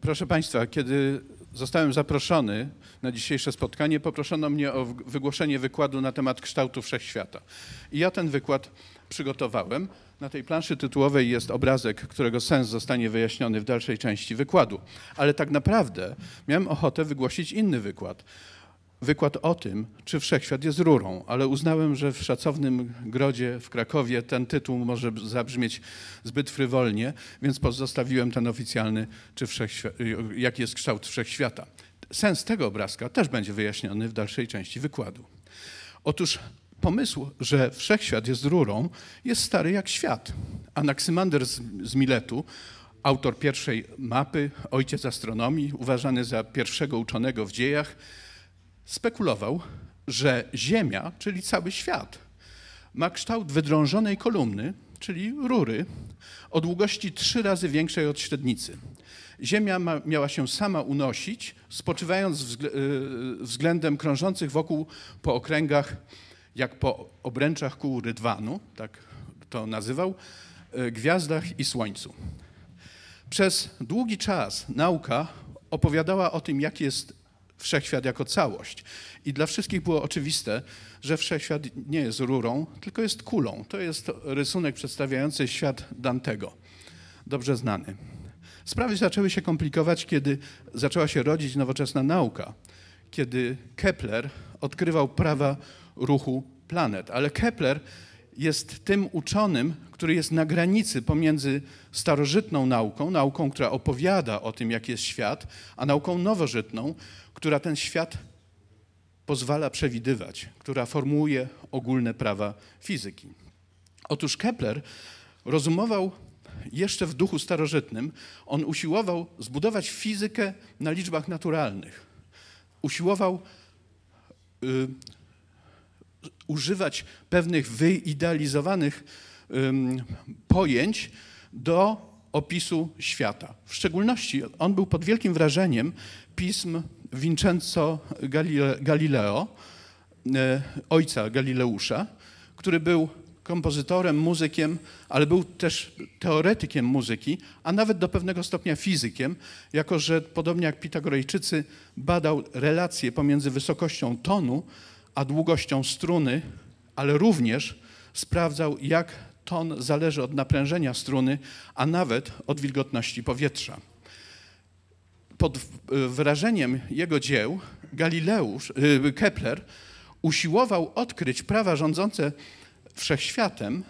Proszę Państwa, kiedy zostałem zaproszony na dzisiejsze spotkanie, poproszono mnie o wygłoszenie wykładu na temat kształtu wszechświata. I ja ten wykład przygotowałem. Na tej planszy tytułowej jest obrazek, którego sens zostanie wyjaśniony w dalszej części wykładu. Ale tak naprawdę miałem ochotę wygłosić inny wykład wykład o tym, czy wszechświat jest rurą, ale uznałem, że w szacownym grodzie w Krakowie ten tytuł może zabrzmieć zbyt frywolnie, więc pozostawiłem ten oficjalny, czy y, jaki jest kształt wszechświata. Sens tego obrazka też będzie wyjaśniony w dalszej części wykładu. Otóż pomysł, że wszechświat jest rurą, jest stary jak świat. Anaksymander z, z Miletu autor pierwszej mapy, ojciec astronomii, uważany za pierwszego uczonego w dziejach, spekulował, że Ziemia, czyli cały świat, ma kształt wydrążonej kolumny, czyli rury, o długości trzy razy większej od średnicy. Ziemia ma, miała się sama unosić, spoczywając y, względem krążących wokół po okręgach, jak po obręczach kół rydwanu, tak to nazywał, y, gwiazdach i słońcu. Przez długi czas nauka opowiadała o tym, jak jest wszechświat jako całość. I dla wszystkich było oczywiste, że wszechświat nie jest rurą, tylko jest kulą. To jest rysunek przedstawiający świat Dantego, dobrze znany. Sprawy zaczęły się komplikować, kiedy zaczęła się rodzić nowoczesna nauka, kiedy Kepler odkrywał prawa ruchu planet. Ale Kepler jest tym uczonym, który jest na granicy pomiędzy starożytną nauką, nauką, która opowiada o tym, jaki jest świat, a nauką nowożytną, która ten świat pozwala przewidywać, która formułuje ogólne prawa fizyki. Otóż Kepler rozumował jeszcze w duchu starożytnym, on usiłował zbudować fizykę na liczbach naturalnych. Usiłował y, używać pewnych wyidealizowanych um, pojęć do opisu świata. W szczególności on był pod wielkim wrażeniem pism Vincenzo Galileo, e, ojca Galileusza, który był kompozytorem, muzykiem, ale był też teoretykiem muzyki, a nawet do pewnego stopnia fizykiem, jako że podobnie jak Pitagorejczycy badał relacje pomiędzy wysokością tonu a długością struny, ale również sprawdzał, jak ton zależy od naprężenia struny, a nawet od wilgotności powietrza. Pod e, wrażeniem jego dzieł Galileusz, e, Kepler usiłował odkryć prawa rządzące wszechświatem,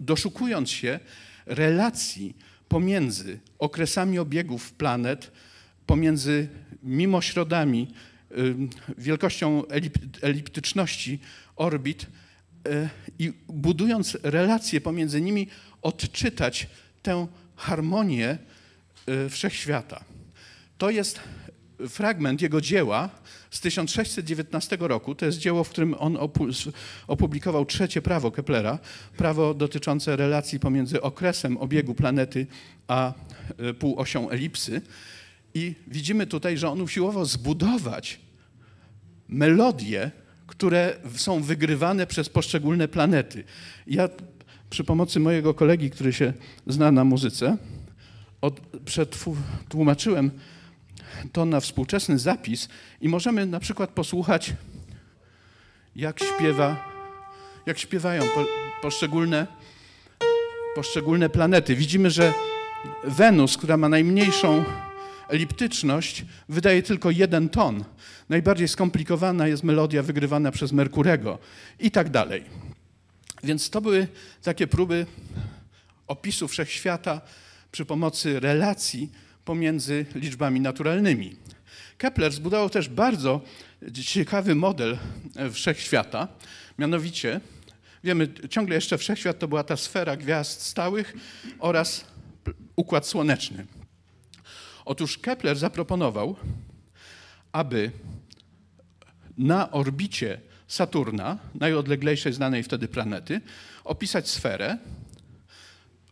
doszukując się relacji pomiędzy okresami obiegów planet, pomiędzy mimośrodami, wielkością eliptyczności orbit y, i budując relacje pomiędzy nimi, odczytać tę harmonię y, wszechświata. To jest fragment jego dzieła z 1619 roku. To jest dzieło, w którym on opublikował trzecie prawo Keplera, prawo dotyczące relacji pomiędzy okresem obiegu planety a y, półosią elipsy. I widzimy tutaj, że on usiłował zbudować melodie, które są wygrywane przez poszczególne planety. Ja przy pomocy mojego kolegi, który się zna na muzyce, od, przetłumaczyłem to na współczesny zapis i możemy na przykład posłuchać, jak śpiewa, jak śpiewają po, poszczególne, poszczególne planety. Widzimy, że Wenus, która ma najmniejszą Eliptyczność wydaje tylko jeden ton. Najbardziej skomplikowana jest melodia wygrywana przez Merkurego i tak dalej. Więc to były takie próby opisu wszechświata przy pomocy relacji pomiędzy liczbami naturalnymi. Kepler zbudował też bardzo ciekawy model wszechświata, mianowicie wiemy, ciągle jeszcze wszechświat to była ta sfera gwiazd stałych oraz układ słoneczny. Otóż Kepler zaproponował, aby na orbicie Saturna, najodleglejszej znanej wtedy planety, opisać sferę.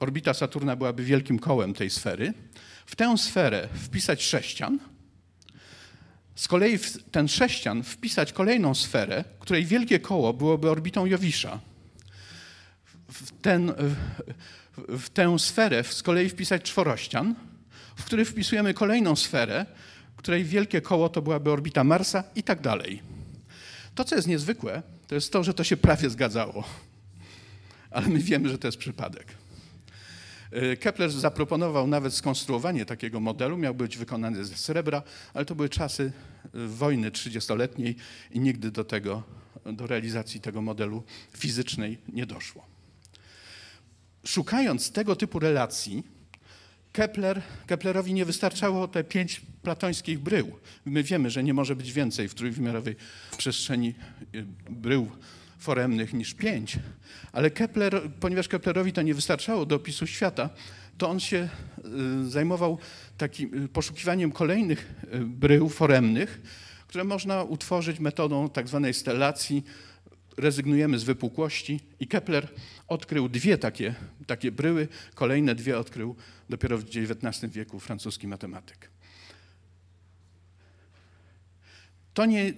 Orbita Saturna byłaby wielkim kołem tej sfery. W tę sferę wpisać sześcian. Z kolei w ten sześcian wpisać kolejną sferę, której wielkie koło byłoby orbitą Jowisza. W, ten, w, w tę sferę z kolei wpisać czworościan w który wpisujemy kolejną sferę, której wielkie koło to byłaby orbita Marsa i tak dalej. To, co jest niezwykłe, to jest to, że to się prawie zgadzało. Ale my wiemy, że to jest przypadek. Y, Kepler zaproponował nawet skonstruowanie takiego modelu, miał być wykonany ze srebra, ale to były czasy y, wojny 30-letniej i nigdy do tego, do realizacji tego modelu fizycznej nie doszło. Szukając tego typu relacji, Kepler, Keplerowi nie wystarczało te pięć platońskich brył. My wiemy, że nie może być więcej w trójwymiarowej przestrzeni y, brył foremnych niż pięć, ale Kepler, ponieważ Keplerowi to nie wystarczało do opisu świata, to on się y, zajmował takim y, poszukiwaniem kolejnych brył foremnych, które można utworzyć metodą tak zwanej rezygnujemy z wypukłości i Kepler odkrył dwie takie, takie bryły, kolejne dwie odkrył dopiero w XIX wieku francuski matematyk. To nie,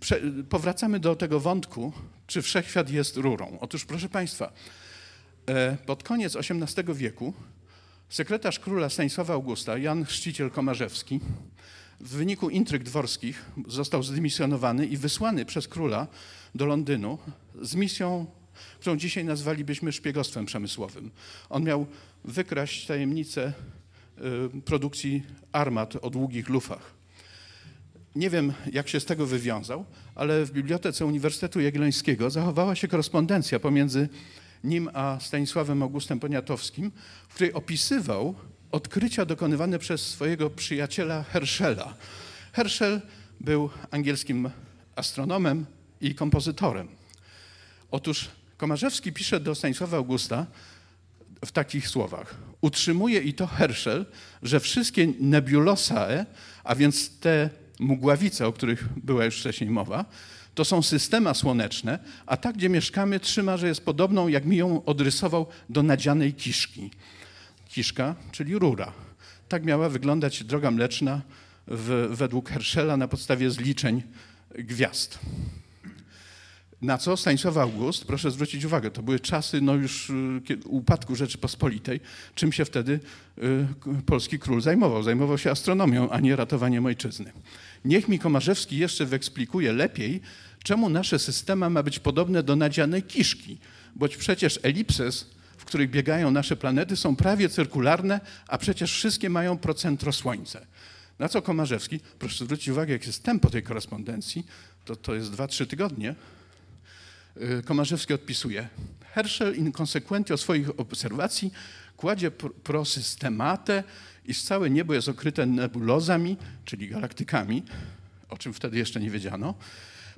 prze, powracamy do tego wątku, czy wszechświat jest rurą. Otóż proszę Państwa, e, pod koniec XVIII wieku sekretarz króla Stanisława Augusta, Jan Chrzciciel Komarzewski, w wyniku intryg dworskich został zdymisjonowany i wysłany przez króla do Londynu z misją, którą dzisiaj nazwalibyśmy szpiegostwem przemysłowym. On miał wykraść tajemnicę y, produkcji armat o długich lufach. Nie wiem, jak się z tego wywiązał, ale w Bibliotece Uniwersytetu Jagiellońskiego zachowała się korespondencja pomiędzy nim a Stanisławem Augustem Poniatowskim, w której opisywał odkrycia dokonywane przez swojego przyjaciela Herschela. Herschel był angielskim astronomem i kompozytorem. Otóż Komarzewski pisze do Stanisława Augusta w takich słowach. Utrzymuje i to Herschel, że wszystkie nebulosae, a więc te mgławice, o których była już wcześniej mowa, to są systema słoneczne, a ta, gdzie mieszkamy, trzyma, że jest podobną, jak mi ją odrysował, do nadzianej kiszki kiszka, czyli rura. Tak miała wyglądać droga mleczna w, według Herschela na podstawie zliczeń gwiazd. Na co Stanisław August, proszę zwrócić uwagę, to były czasy no już y, upadku Rzeczypospolitej, czym się wtedy y, polski król zajmował. Zajmował się astronomią, a nie ratowaniem ojczyzny. Niech mi Komarzewski jeszcze wyeksplikuje lepiej, czemu nasze systema ma być podobne do nadzianej kiszki, boć przecież elipses których biegają nasze planety, są prawie cyrkularne, a przecież wszystkie mają procentro Słońce. Na co Komarzewski, proszę zwrócić uwagę, jak jest tempo tej korespondencji, to, to jest 2-3 tygodnie, y, Komarzewski odpisuje. Herschel inkonsekwentnie o swoich obserwacji kładzie prosystematę, i całe niebo jest okryte nebulozami, czyli galaktykami, o czym wtedy jeszcze nie wiedziano.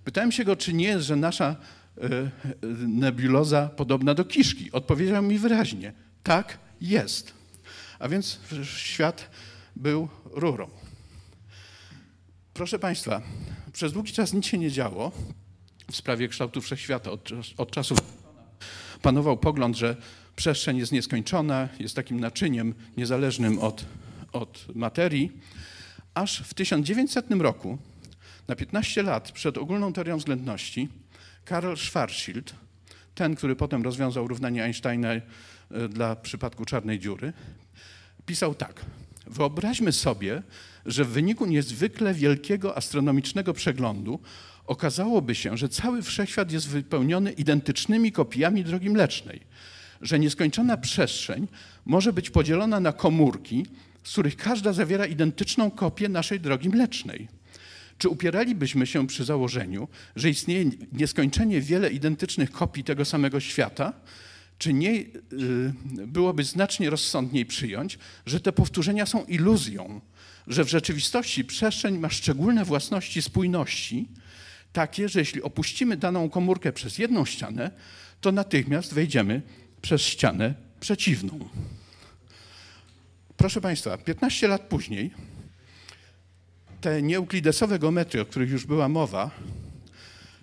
Pytałem się go, czy nie jest, że nasza Y, y, nebuloza podobna do kiszki. Odpowiedział mi wyraźnie, tak jest. A więc świat był rurą. Proszę Państwa, przez długi czas nic się nie działo w sprawie kształtu wszechświata. Od, od czasów panował pogląd, że przestrzeń jest nieskończona, jest takim naczyniem niezależnym od, od materii, aż w 1900 roku, na 15 lat przed ogólną teorią względności, Karl Schwarzschild, ten, który potem rozwiązał równanie Einsteina e, dla przypadku czarnej dziury, pisał tak. Wyobraźmy sobie, że w wyniku niezwykle wielkiego astronomicznego przeglądu okazałoby się, że cały wszechświat jest wypełniony identycznymi kopiami drogi mlecznej, że nieskończona przestrzeń może być podzielona na komórki, z których każda zawiera identyczną kopię naszej drogi mlecznej czy upieralibyśmy się przy założeniu, że istnieje nieskończenie wiele identycznych kopii tego samego świata? Czy nie y, byłoby znacznie rozsądniej przyjąć, że te powtórzenia są iluzją, że w rzeczywistości przestrzeń ma szczególne własności spójności, takie, że jeśli opuścimy daną komórkę przez jedną ścianę, to natychmiast wejdziemy przez ścianę przeciwną. Proszę Państwa, 15 lat później te nieuklidesowe geometry, o których już była mowa,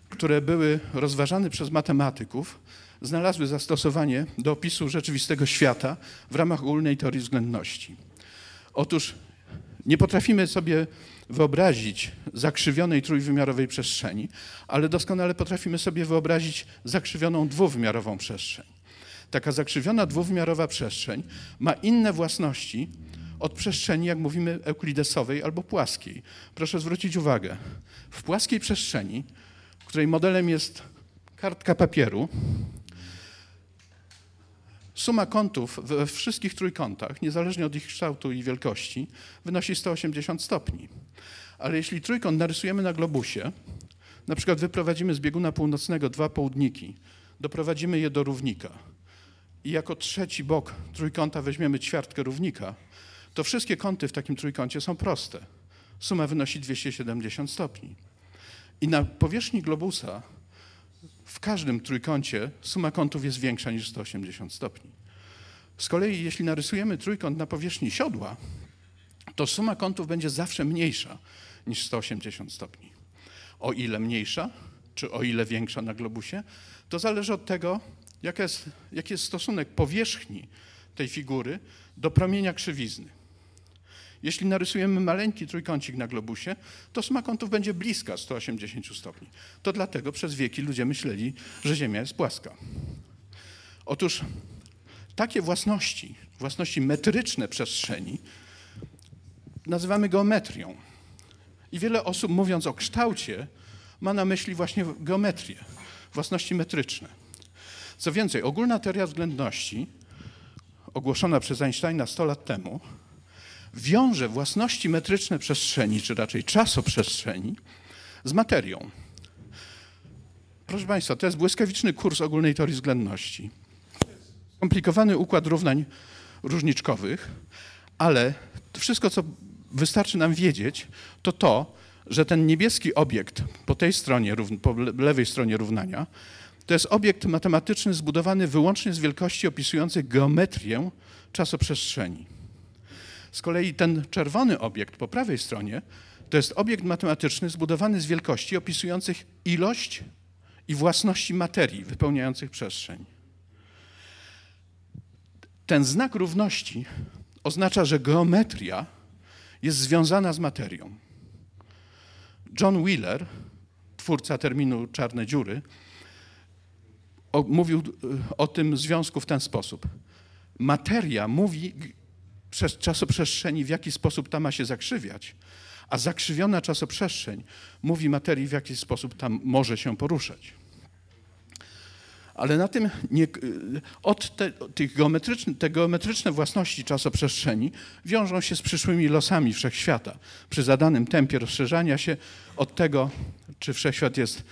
które były rozważane przez matematyków, znalazły zastosowanie do opisu rzeczywistego świata w ramach ogólnej teorii względności. Otóż nie potrafimy sobie wyobrazić zakrzywionej trójwymiarowej przestrzeni, ale doskonale potrafimy sobie wyobrazić zakrzywioną dwuwymiarową przestrzeń. Taka zakrzywiona dwuwymiarowa przestrzeń ma inne własności od przestrzeni, jak mówimy, euklidesowej albo płaskiej. Proszę zwrócić uwagę, w płaskiej przestrzeni, której modelem jest kartka papieru, suma kątów we wszystkich trójkątach, niezależnie od ich kształtu i wielkości, wynosi 180 stopni. Ale jeśli trójkąt narysujemy na globusie, na przykład wyprowadzimy z bieguna północnego dwa południki, doprowadzimy je do równika i jako trzeci bok trójkąta weźmiemy ćwiartkę równika, to wszystkie kąty w takim trójkącie są proste. Suma wynosi 270 stopni. I na powierzchni globusa w każdym trójkącie suma kątów jest większa niż 180 stopni. Z kolei jeśli narysujemy trójkąt na powierzchni siodła, to suma kątów będzie zawsze mniejsza niż 180 stopni. O ile mniejsza, czy o ile większa na globusie, to zależy od tego, jaki jest, jaki jest stosunek powierzchni tej figury do promienia krzywizny. Jeśli narysujemy maleńki trójkącik na globusie, to suma kątów będzie bliska 180 stopni. To dlatego przez wieki ludzie myśleli, że Ziemia jest płaska. Otóż takie własności, własności metryczne przestrzeni, nazywamy geometrią. I wiele osób mówiąc o kształcie, ma na myśli właśnie geometrię, własności metryczne. Co więcej, ogólna teoria względności, ogłoszona przez Einsteina 100 lat temu, wiąże własności metryczne przestrzeni, czy raczej czasoprzestrzeni, z materią. Proszę Państwa, to jest błyskawiczny kurs ogólnej teorii względności. Skomplikowany układ równań różniczkowych, ale wszystko, co wystarczy nam wiedzieć, to to, że ten niebieski obiekt po tej stronie, po lewej stronie równania, to jest obiekt matematyczny zbudowany wyłącznie z wielkości opisujących geometrię czasoprzestrzeni. Z kolei ten czerwony obiekt po prawej stronie to jest obiekt matematyczny zbudowany z wielkości opisujących ilość i własności materii wypełniających przestrzeń. Ten znak równości oznacza, że geometria jest związana z materią. John Wheeler, twórca terminu czarne dziury, mówił y, o tym związku w ten sposób. Materia mówi przez czasoprzestrzeni, w jaki sposób ta ma się zakrzywiać, a zakrzywiona czasoprzestrzeń mówi materii, w jaki sposób tam może się poruszać. Ale na tym nie, od te, tych geometrycznych te geometryczne własności czasoprzestrzeni wiążą się z przyszłymi losami wszechświata. Przy zadanym tempie rozszerzania się od tego, czy wszechświat jest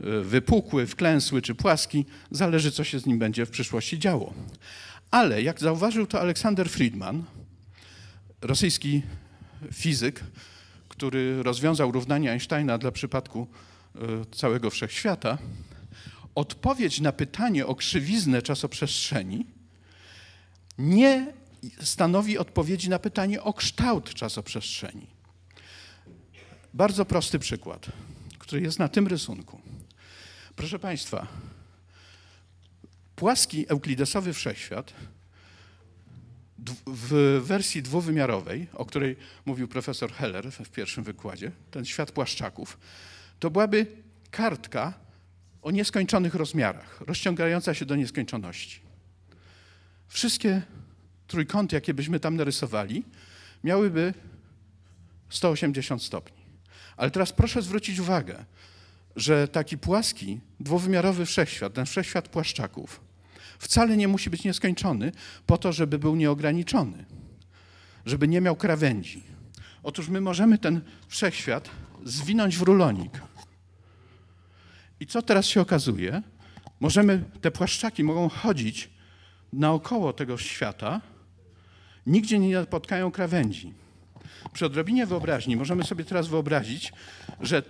y, wypukły, wklęsły czy płaski, zależy co się z nim będzie w przyszłości działo. Ale jak zauważył to Aleksander Friedman, rosyjski fizyk, który rozwiązał równanie Einsteina dla przypadku e, całego wszechświata, odpowiedź na pytanie o krzywiznę czasoprzestrzeni nie stanowi odpowiedzi na pytanie o kształt czasoprzestrzeni. Bardzo prosty przykład, który jest na tym rysunku. Proszę Państwa, płaski euklidesowy wszechświat w wersji dwuwymiarowej, o której mówił profesor Heller w pierwszym wykładzie, ten świat płaszczaków, to byłaby kartka o nieskończonych rozmiarach, rozciągająca się do nieskończoności. Wszystkie trójkąty, jakie byśmy tam narysowali, miałyby 180 stopni. Ale teraz proszę zwrócić uwagę, że taki płaski, dwuwymiarowy wszechświat, ten wszechświat płaszczaków, wcale nie musi być nieskończony po to, żeby był nieograniczony, żeby nie miał krawędzi. Otóż my możemy ten wszechświat zwinąć w rulonik. I co teraz się okazuje? Możemy, te płaszczaki mogą chodzić naokoło tego świata, nigdzie nie napotkają krawędzi. Przy odrobinie wyobraźni możemy sobie teraz wyobrazić, że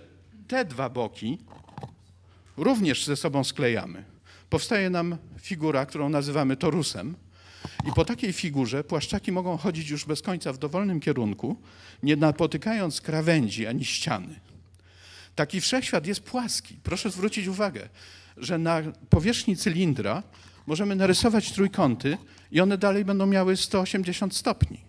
te dwa boki również ze sobą sklejamy powstaje nam figura, którą nazywamy torusem. I po takiej figurze płaszczaki mogą chodzić już bez końca w dowolnym kierunku, nie napotykając krawędzi ani ściany. Taki wszechświat jest płaski. Proszę zwrócić uwagę, że na powierzchni cylindra możemy narysować trójkąty i one dalej będą miały 180 stopni.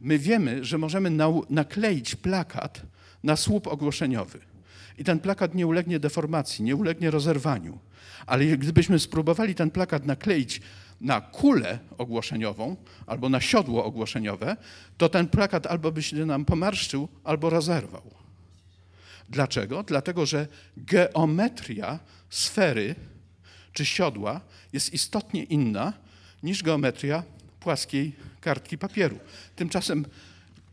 My wiemy, że możemy nakleić plakat na słup ogłoszeniowy. I ten plakat nie ulegnie deformacji, nie ulegnie rozerwaniu. Ale gdybyśmy spróbowali ten plakat nakleić na kulę ogłoszeniową albo na siodło ogłoszeniowe, to ten plakat albo by się nam pomarszczył, albo rozerwał. Dlaczego? Dlatego, że geometria sfery czy siodła jest istotnie inna niż geometria płaskiej kartki papieru. Tymczasem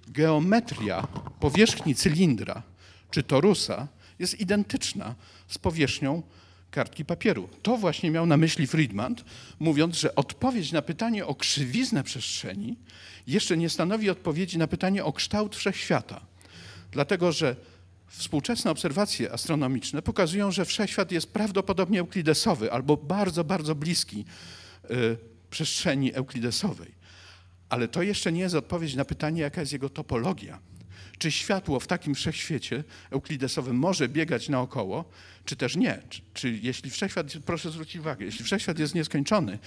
geometria powierzchni cylindra czy torusa jest identyczna z powierzchnią kartki papieru. To właśnie miał na myśli Friedman, mówiąc, że odpowiedź na pytanie o krzywiznę przestrzeni jeszcze nie stanowi odpowiedzi na pytanie o kształt wszechświata. Dlatego, że współczesne obserwacje astronomiczne pokazują, że wszechświat jest prawdopodobnie euklidesowy albo bardzo, bardzo bliski y, przestrzeni euklidesowej. Ale to jeszcze nie jest odpowiedź na pytanie, jaka jest jego topologia czy światło w takim wszechświecie euklidesowym może biegać naokoło, czy też nie. Czy, czy jeśli wszechświat, proszę zwrócić uwagę, jeśli wszechświat jest nieskończony,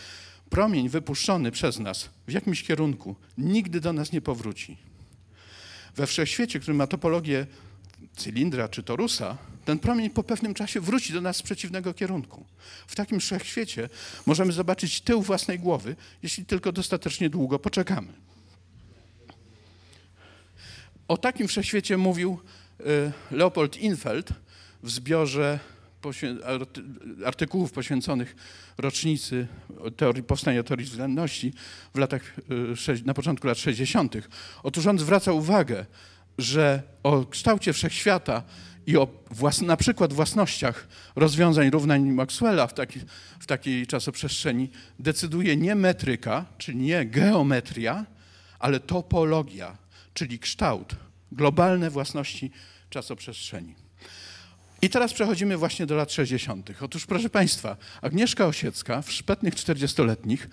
promień wypuszczony przez nas w jakimś kierunku nigdy do nas nie powróci. We wszechświecie, który ma topologię cylindra czy torusa, ten promień po pewnym czasie wróci do nas z przeciwnego kierunku. W takim wszechświecie możemy zobaczyć tył własnej głowy, jeśli tylko dostatecznie długo poczekamy. O takim wszechświecie mówił e, Leopold Infeld w zbiorze artykułów poświęconych rocznicy teorii, powstania teorii względności w latach, e, na początku lat 60. Otóż on zwraca uwagę, że o kształcie wszechświata i o włas, na przykład własnościach rozwiązań równań Maxwella w, taki, w takiej czasoprzestrzeni decyduje nie metryka, czyli nie geometria, ale topologia, czyli kształt, globalne własności czasoprzestrzeni. I teraz przechodzimy właśnie do lat 60. Otóż, proszę Państwa, Agnieszka Osiecka w szpetnych 40-letnich,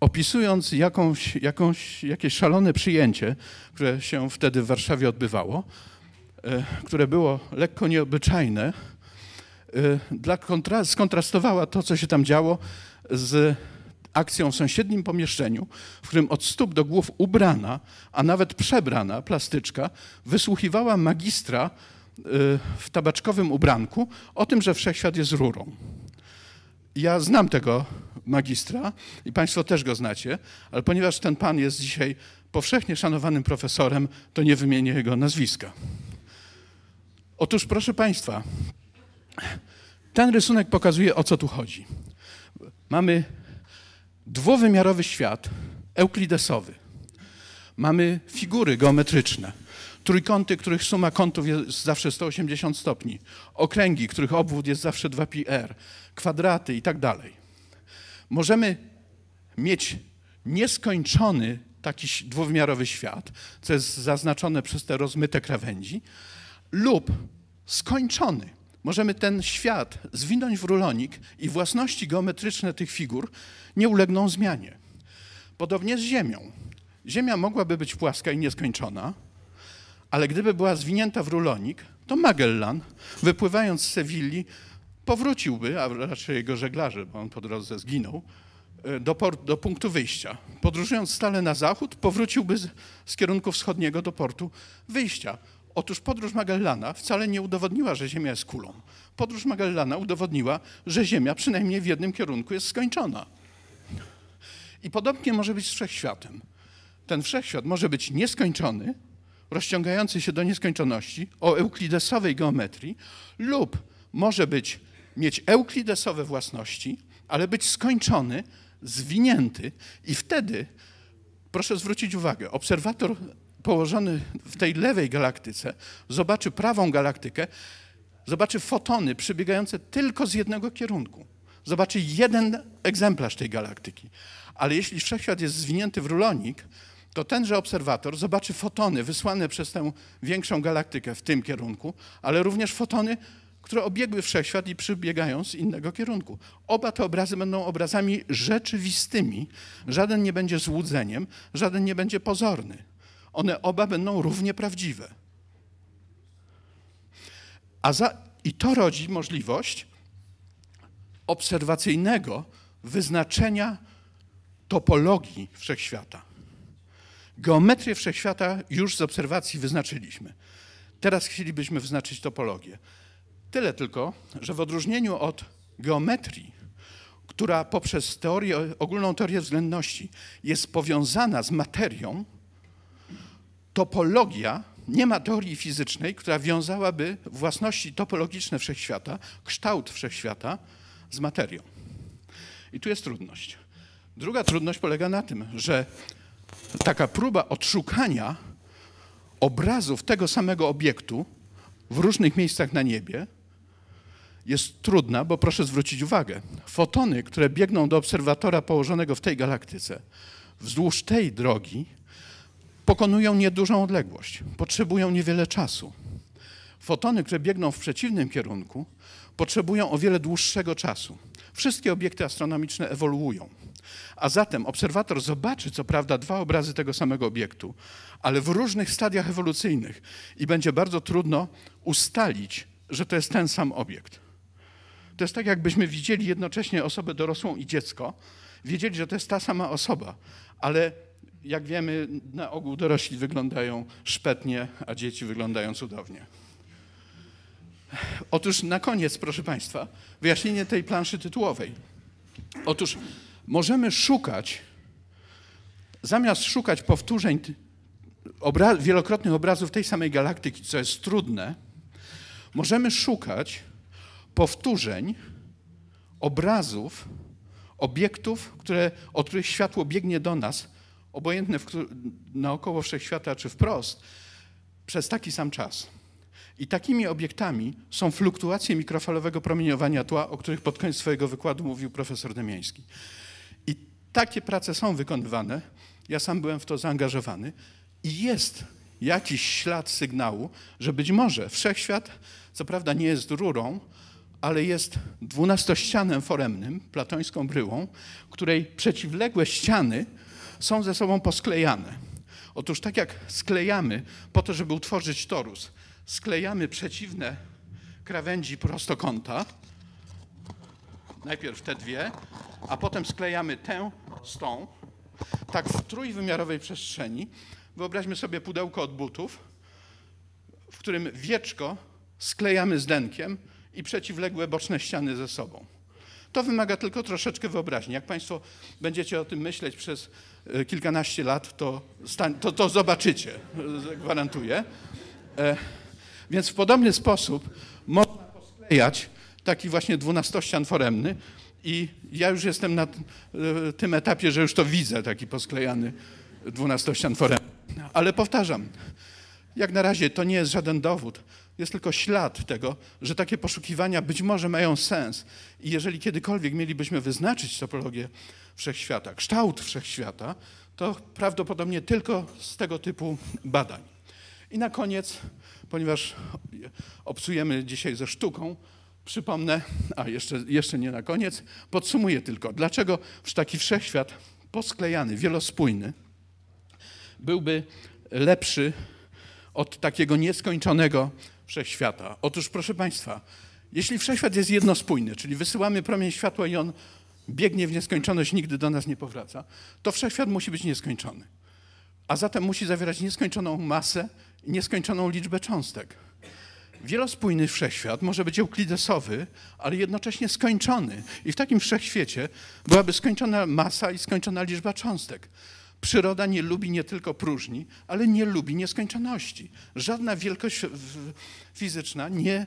opisując jakąś, jakąś, jakieś szalone przyjęcie, które się wtedy w Warszawie odbywało, e, które było lekko nieobyczajne, e, dla kontra skontrastowała to, co się tam działo z akcją w sąsiednim pomieszczeniu, w którym od stóp do głów ubrana, a nawet przebrana plastyczka wysłuchiwała magistra y, w tabaczkowym ubranku o tym, że wszechświat jest rurą. Ja znam tego magistra i Państwo też go znacie, ale ponieważ ten pan jest dzisiaj powszechnie szanowanym profesorem, to nie wymienię jego nazwiska. Otóż, proszę Państwa, ten rysunek pokazuje, o co tu chodzi. Mamy dwuwymiarowy świat euklidesowy. Mamy figury geometryczne, trójkąty, których suma kątów jest zawsze 180 stopni, okręgi, których obwód jest zawsze 2πr, kwadraty i tak dalej. Możemy mieć nieskończony taki dwuwymiarowy świat, co jest zaznaczone przez te rozmyte krawędzi, lub skończony Możemy ten świat zwinąć w rulonik i własności geometryczne tych figur nie ulegną zmianie. Podobnie z Ziemią. Ziemia mogłaby być płaska i nieskończona, ale gdyby była zwinięta w rulonik, to Magellan, wypływając z Sewilli, powróciłby, a raczej jego żeglarze, bo on po drodze zginął, e, do, port, do punktu wyjścia. Podróżując stale na zachód, powróciłby z, z kierunku wschodniego do portu wyjścia. Otóż podróż Magellana wcale nie udowodniła, że Ziemia jest kulą. Podróż Magellana udowodniła, że Ziemia przynajmniej w jednym kierunku jest skończona. I podobnie może być z wszechświatem. Ten wszechświat może być nieskończony, rozciągający się do nieskończoności, o euklidesowej geometrii, lub może być, mieć euklidesowe własności, ale być skończony, zwinięty i wtedy, proszę zwrócić uwagę, obserwator położony w tej lewej galaktyce zobaczy prawą galaktykę, zobaczy fotony przybiegające tylko z jednego kierunku. Zobaczy jeden egzemplarz tej galaktyki. Ale jeśli wszechświat jest zwinięty w rulonik, to tenże obserwator zobaczy fotony wysłane przez tę większą galaktykę w tym kierunku, ale również fotony, które obiegły wszechświat i przybiegają z innego kierunku. Oba te obrazy będą obrazami rzeczywistymi. Żaden nie będzie złudzeniem, żaden nie będzie pozorny one oba będą równie prawdziwe. A za, I to rodzi możliwość obserwacyjnego wyznaczenia topologii wszechświata. Geometrię wszechświata już z obserwacji wyznaczyliśmy. Teraz chcielibyśmy wyznaczyć topologię. Tyle tylko, że w odróżnieniu od geometrii, która poprzez teorię, ogólną teorię względności jest powiązana z materią, topologia nie ma teorii fizycznej, która wiązałaby własności topologiczne wszechświata, kształt wszechświata z materią. I tu jest trudność. Druga trudność polega na tym, że taka próba odszukania obrazów tego samego obiektu w różnych miejscach na niebie jest trudna, bo proszę zwrócić uwagę, fotony, które biegną do obserwatora położonego w tej galaktyce, wzdłuż tej drogi, pokonują niedużą odległość, potrzebują niewiele czasu. Fotony, które biegną w przeciwnym kierunku, potrzebują o wiele dłuższego czasu. Wszystkie obiekty astronomiczne ewoluują. A zatem obserwator zobaczy, co prawda, dwa obrazy tego samego obiektu, ale w różnych stadiach ewolucyjnych i będzie bardzo trudno ustalić, że to jest ten sam obiekt. To jest tak, jakbyśmy widzieli jednocześnie osobę dorosłą i dziecko, wiedzieli, że to jest ta sama osoba, ale jak wiemy, na ogół dorośli wyglądają szpetnie, a dzieci wyglądają cudownie. Otóż na koniec, proszę Państwa, wyjaśnienie tej planszy tytułowej. Otóż możemy szukać, zamiast szukać powtórzeń obra wielokrotnych obrazów tej samej galaktyki, co jest trudne, możemy szukać powtórzeń obrazów obiektów, które, od których światło biegnie do nas obojętne w, naokoło wszechświata czy wprost, przez taki sam czas. I takimi obiektami są fluktuacje mikrofalowego promieniowania tła, o których pod koniec swojego wykładu mówił profesor Demiański. I takie prace są wykonywane. Ja sam byłem w to zaangażowany. I jest jakiś ślad sygnału, że być może wszechświat, co prawda nie jest rurą, ale jest dwunastościanem foremnym, platońską bryłą, której przeciwległe ściany są ze sobą posklejane. Otóż tak jak sklejamy po to, żeby utworzyć torus, sklejamy przeciwne krawędzi prostokąta, najpierw te dwie, a potem sklejamy tę z tą, tak w trójwymiarowej przestrzeni. Wyobraźmy sobie pudełko od butów, w którym wieczko sklejamy z denkiem i przeciwległe boczne ściany ze sobą. To wymaga tylko troszeczkę wyobraźni. Jak Państwo będziecie o tym myśleć przez e, kilkanaście lat, to, to, to zobaczycie, e, gwarantuję. E, więc w podobny sposób można posklejać taki właśnie dwunastościan foremny i ja już jestem na tym etapie, że już to widzę, taki posklejany dwunastościan foremny. Ale powtarzam, jak na razie to nie jest żaden dowód, jest tylko ślad tego, że takie poszukiwania być może mają sens. I jeżeli kiedykolwiek mielibyśmy wyznaczyć topologię wszechświata, kształt wszechświata, to prawdopodobnie tylko z tego typu badań. I na koniec, ponieważ obsługujemy dzisiaj ze sztuką, przypomnę, a jeszcze, jeszcze nie na koniec, podsumuję tylko, dlaczego taki wszechświat posklejany, wielospójny byłby lepszy od takiego nieskończonego wszechświata. Otóż, proszę Państwa, jeśli wszechświat jest jednospójny, czyli wysyłamy promień światła i on biegnie w nieskończoność, nigdy do nas nie powraca, to wszechświat musi być nieskończony. A zatem musi zawierać nieskończoną masę i nieskończoną liczbę cząstek. Wielospójny wszechświat może być euklidesowy, ale jednocześnie skończony. I w takim wszechświecie byłaby skończona masa i skończona liczba cząstek. Przyroda nie lubi nie tylko próżni, ale nie lubi nieskończoności. Żadna wielkość fizyczna nie,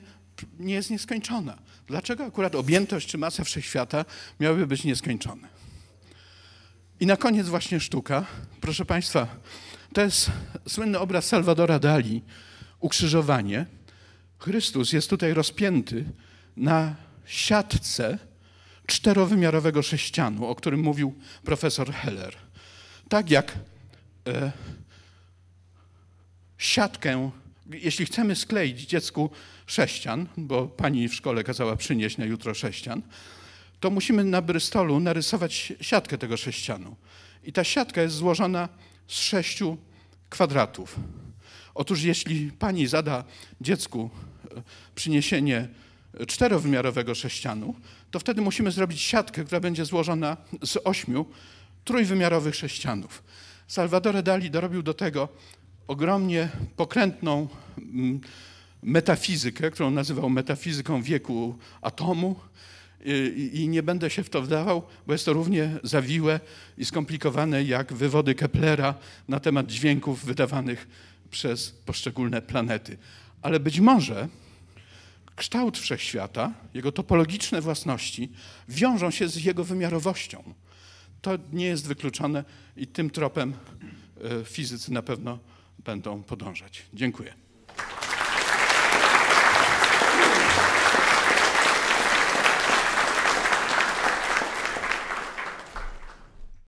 nie jest nieskończona. Dlaczego akurat objętość czy masa wszechświata miałyby być nieskończone? I na koniec właśnie sztuka. Proszę Państwa, to jest słynny obraz Salwadora Dali, ukrzyżowanie. Chrystus jest tutaj rozpięty na siatce czterowymiarowego sześcianu, o którym mówił profesor Heller. Tak jak e, siatkę, jeśli chcemy skleić dziecku sześcian, bo pani w szkole kazała przynieść na jutro sześcian, to musimy na Brystolu narysować siatkę tego sześcianu. I ta siatka jest złożona z sześciu kwadratów. Otóż jeśli pani zada dziecku e, przyniesienie czterowymiarowego sześcianu, to wtedy musimy zrobić siatkę, która będzie złożona z ośmiu trójwymiarowych chrześcijanów. Salvador Dali dorobił do tego ogromnie pokrętną mm, metafizykę, którą nazywał metafizyką wieku atomu. I nie będę się w to wdawał, bo jest to równie zawiłe i skomplikowane jak wywody Keplera na temat dźwięków wydawanych przez poszczególne planety. Ale być może kształt wszechświata, jego topologiczne własności wiążą się z jego wymiarowością to nie jest wykluczone i tym tropem e, fizycy na pewno będą podążać. Dziękuję.